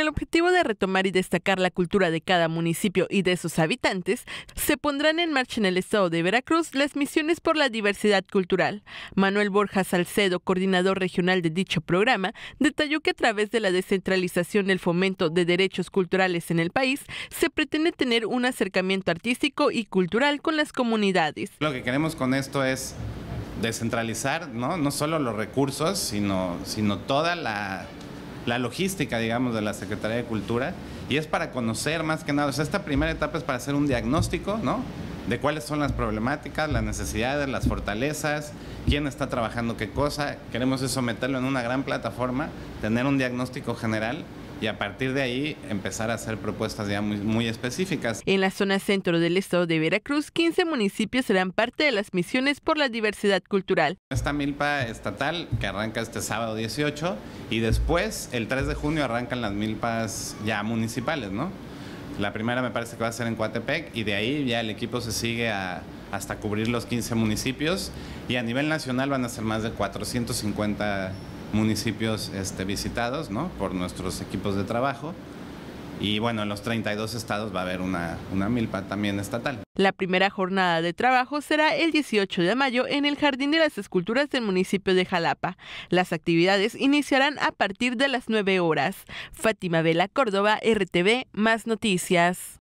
el objetivo de retomar y destacar la cultura de cada municipio y de sus habitantes, se pondrán en marcha en el estado de Veracruz las misiones por la diversidad cultural. Manuel Borja Salcedo, coordinador regional de dicho programa, detalló que a través de la descentralización el fomento de derechos culturales en el país, se pretende tener un acercamiento artístico y cultural con las comunidades. Lo que queremos con esto es descentralizar ¿no? no solo los recursos, sino, sino toda la la logística, digamos, de la Secretaría de Cultura. Y es para conocer más que nada, o sea, esta primera etapa es para hacer un diagnóstico, ¿no? De cuáles son las problemáticas, las necesidades, las fortalezas, quién está trabajando qué cosa. Queremos eso meterlo en una gran plataforma, tener un diagnóstico general y a partir de ahí empezar a hacer propuestas ya muy, muy específicas. En la zona centro del estado de Veracruz, 15 municipios serán parte de las misiones por la diversidad cultural. Esta milpa estatal que arranca este sábado 18 y después el 3 de junio arrancan las milpas ya municipales, ¿no? La primera me parece que va a ser en Coatepec y de ahí ya el equipo se sigue hasta cubrir los 15 municipios y a nivel nacional van a ser más de 450 municipios este, visitados por nuestros equipos de trabajo. Y bueno, en los 32 estados va a haber una, una milpa también estatal. La primera jornada de trabajo será el 18 de mayo en el Jardín de las Esculturas del municipio de Jalapa. Las actividades iniciarán a partir de las 9 horas. Fátima Vela, Córdoba, RTV, más noticias.